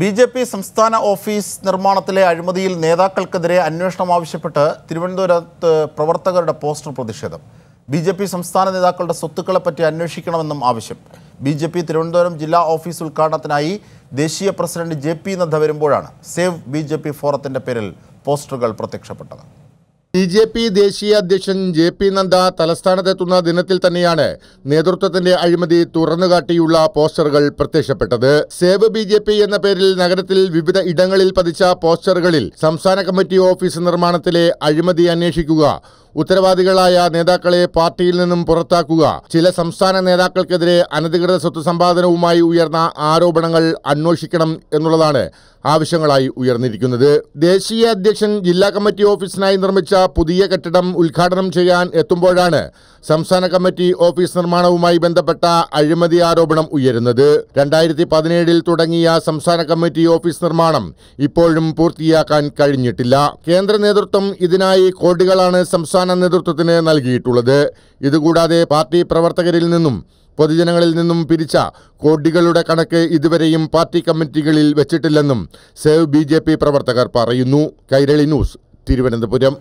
B J P സംസ്ഥാന office നിർമ്മാണത്തിലെ അഴിമതിയിൽ നേതാക്കൾക്കെതിരെ അന്വേഷണം ആവശ്യപ്പെട്ട് തിരുവനന്തപുരത്ത് പ്രവർത്തകരുടെ പോസ്റ്റർ പ്രതിഷേധം ബി ജെ പി സംസ്ഥാന നേതാക്കളുടെ സ്വത്തുക്കളെപ്പറ്റി അന്വേഷിക്കണമെന്നും ആവശ്യം ബി ജെ പി തിരുവനന്തപുരം ജില്ലാ ഓഫീസ് ഉദ്ഘാടനത്തിനായി ദേശീയ പ്രസിഡന്റ് ജെ പി നദ്ദ വരുമ്പോഴാണ് സേവ് ബി ജെ പി ഫോറത്തിൻ്റെ പേരിൽ പോസ്റ്ററുകൾ പ്രത്യക്ഷപ്പെട്ടത് ബി ജെ പി ദേശീയ അധ്യക്ഷൻ ജെ പി നദ്ദ തലസ്ഥാനത്തെത്തുന്ന ദിനത്തിൽ തന്നെയാണ് നേതൃത്വത്തിന്റെ അഴിമതി തുറന്നുകാട്ടിയുള്ള പോസ്റ്ററുകൾ പ്രത്യക്ഷപ്പെട്ടത് സേവ് ബി ജെ പി എന്ന പേരിൽ നഗരത്തിൽ വിവിധ ഇടങ്ങളിൽ പതിച്ച പോസ്റ്ററുകളിൽ സംസ്ഥാന കമ്മിറ്റി ഓഫീസ് നിർമ്മാണത്തിലെ അഴിമതി അന്വേഷിക്കുക ഉത്തരവാദികളായ നേതാക്കളെ പാർട്ടിയിൽ നിന്നും പുറത്താക്കുക ചില സംസ്ഥാന നേതാക്കൾക്കെതിരെ അനധികൃത സ്വത്ത് സമ്പാദനവുമായി ഉയർന്ന ആരോപണങ്ങൾ അന്വേഷിക്കണം എന്നുള്ളതാണ് ആവശ്യങ്ങളായി ഉയർന്നിരിക്കുന്നത് ദേശീയ അധ്യക്ഷൻ ജില്ലാ കമ്മിറ്റി ഓഫീസിനായി നിർമ്മിച്ച പുതിയ കെട്ടിടം ഉദ്ഘാടനം ചെയ്യാൻ എത്തുമ്പോഴാണ് സംസ്ഥാന കമ്മിറ്റി ഓഫീസ് നിർമ്മാണവുമായി ബന്ധപ്പെട്ട അഴിമതി ആരോപണം ഉയരുന്നത് രണ്ടായിരത്തി പതിനേഴിൽ തുടങ്ങിയ സംസ്ഥാന കമ്മിറ്റി ഓഫീസ് നിർമ്മാണം ഇപ്പോഴും പൂർത്തിയാക്കാൻ കഴിഞ്ഞിട്ടില്ല കേന്ദ്ര നേതൃത്വം ഇതിനായി കോടികളാണ് സംസ്ഥാന സംസ്ഥാന നേതൃത്വത്തിന് നൽകിയിട്ടുള്ളത് ഇതുകൂടാതെ പാർട്ടി പ്രവർത്തകരിൽ നിന്നും പൊതുജനങ്ങളിൽ നിന്നും പിരിച്ച കോടികളുടെ കണക്ക് ഇതുവരെയും പാർട്ടി കമ്മിറ്റികളിൽ വെച്ചിട്ടില്ലെന്നും സേവ് ബി പ്രവർത്തകർ പറയുന്നു കൈരളി ന്യൂസ് തിരുവനന്തപുരം